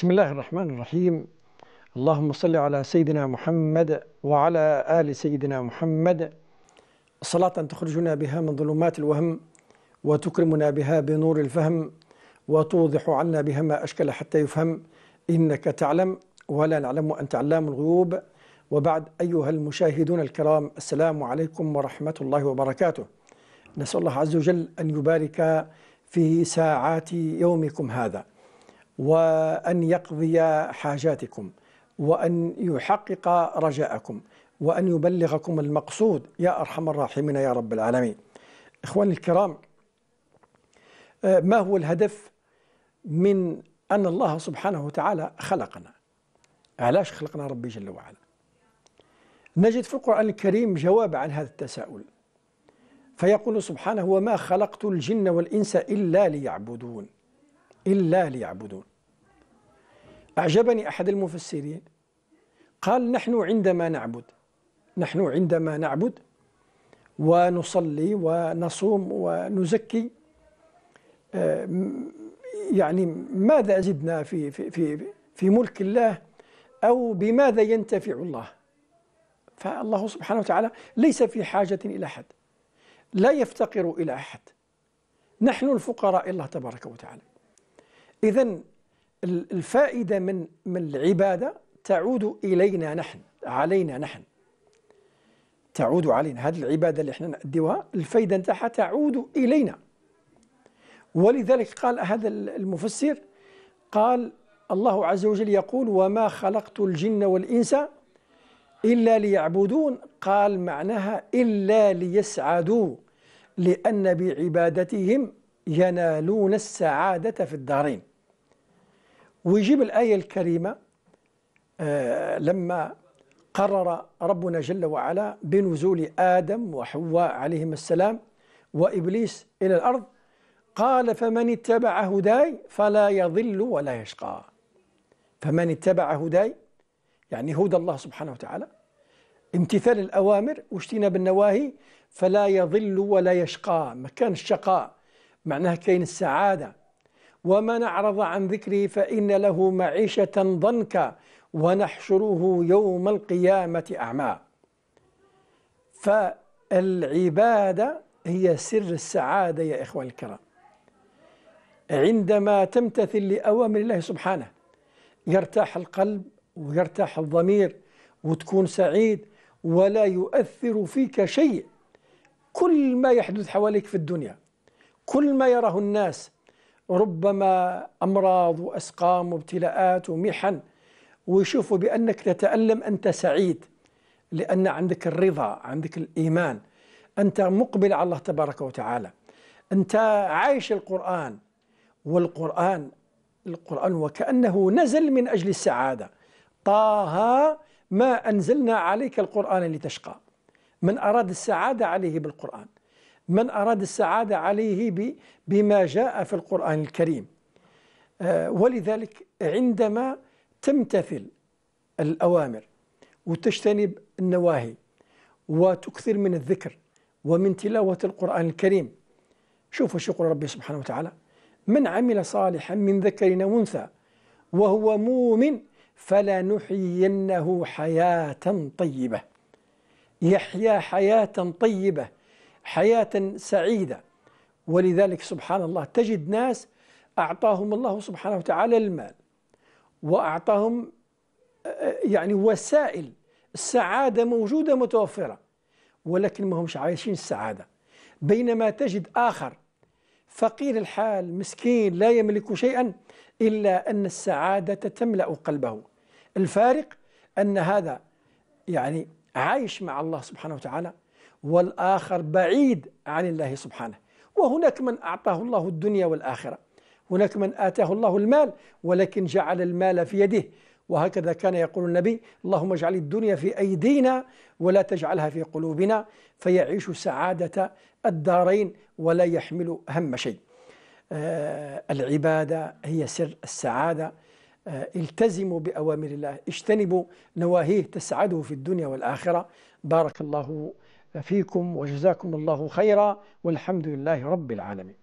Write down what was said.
بسم الله الرحمن الرحيم اللهم صل على سيدنا محمد وعلى آل سيدنا محمد صلاة تخرجنا بها من ظلمات الوهم وتكرمنا بها بنور الفهم وتوضح عنا بها ما أشكل حتى يفهم إنك تعلم ولا نعلم أنت علام الغيوب وبعد أيها المشاهدون الكرام السلام عليكم ورحمة الله وبركاته نسأل الله عز وجل أن يبارك في ساعات يومكم هذا وأن يقضي حاجاتكم وأن يحقق رجاءكم وأن يبلغكم المقصود يا أرحم الراحمين يا رب العالمين إخواني الكرام آه، ما هو الهدف من أن الله سبحانه وتعالى خلقنا علاش خلقنا ربي جل وعلا نجد في القرآن الكريم جواب عن هذا التساؤل فيقول سبحانه وما خلقت الجن والإنس إلا ليعبدون إلا ليعبدون أعجبني أحد المفسرين قال نحن عندما نعبد نحن عندما نعبد ونصلي ونصوم ونزكي آه، يعني ماذا زدنا في في في في ملك الله أو بماذا ينتفع الله فالله سبحانه وتعالى ليس في حاجة إلى أحد لا يفتقر إلى أحد نحن الفقراء إلى الله تبارك وتعالى إذا الفائدة من من العبادة تعود إلينا نحن علينا نحن تعود علينا هذه العبادة اللي احنا نأديوها الفائدة نتاعها تعود إلينا ولذلك قال هذا المفسر قال الله عز وجل يقول وما خلقت الجن والإنس إلا ليعبدون قال معناها إلا ليسعدوا لأن بعبادتهم ينالون السعادة في الدارين ويجيب الآية الكريمة آه، لما قرر ربنا جل وعلا بنزول آدم وحواء عليهم السلام وإبليس إلى الأرض قال فمن اتبع هداي فلا يضل ولا يشقى فمن اتبع هداي يعني هدى الله سبحانه وتعالى امتثال الأوامر واجتناب النواهي فلا يضل ولا يشقى ما كان الشقاء معناها كاين السعادة ومن أعرض عن ذكري فإن له معيشة ضنكا ونحشره يوم القيامة أعمى فالعبادة هي سر السعادة يا اخوان الكرام عندما تمتثل لأوامر الله سبحانه يرتاح القلب ويرتاح الضمير وتكون سعيد ولا يؤثر فيك شيء كل ما يحدث حواليك في الدنيا كل ما يراه الناس ربما أمراض وأسقام وابتلاءات ومحن ويشوفوا بأنك تتألم أنت سعيد لأن عندك الرضا عندك الإيمان أنت مقبل على الله تبارك وتعالى أنت عايش القرآن والقرآن القرآن وكأنه نزل من أجل السعادة طه ما أنزلنا عليك القرآن لتشقى من أراد السعادة عليه بالقرآن من أراد السعادة عليه بما جاء في القرآن الكريم آه، ولذلك عندما تمتثل الأوامر وتجتنب النواهي وتكثر من الذكر ومن تلاوة القرآن الكريم شوفوا يقول ربي سبحانه وتعالى من عمل صالحا من ذكر وانثى وهو مؤمن فلنحيينه حياة طيبة يحيا حياة طيبة حياة سعيدة ولذلك سبحان الله تجد ناس أعطاهم الله سبحانه وتعالى المال وأعطاهم يعني وسائل السعادة موجودة متوفرة ولكن ما همش عايشين السعادة بينما تجد آخر فقير الحال مسكين لا يملك شيئا إلا أن السعادة تملأ قلبه الفارق أن هذا يعني عايش مع الله سبحانه وتعالى والآخر بعيد عن الله سبحانه وهناك من أعطاه الله الدنيا والآخرة هناك من آتاه الله المال ولكن جعل المال في يده وهكذا كان يقول النبي اللهم اجعل الدنيا في أيدينا ولا تجعلها في قلوبنا فيعيش سعادة الدارين ولا يحمل هم شيء آه العبادة هي سر السعادة آه التزموا بأوامر الله اجتنبوا نواهيه تسعده في الدنيا والآخرة بارك الله فيكم وجزاكم الله خيرا والحمد لله رب العالمين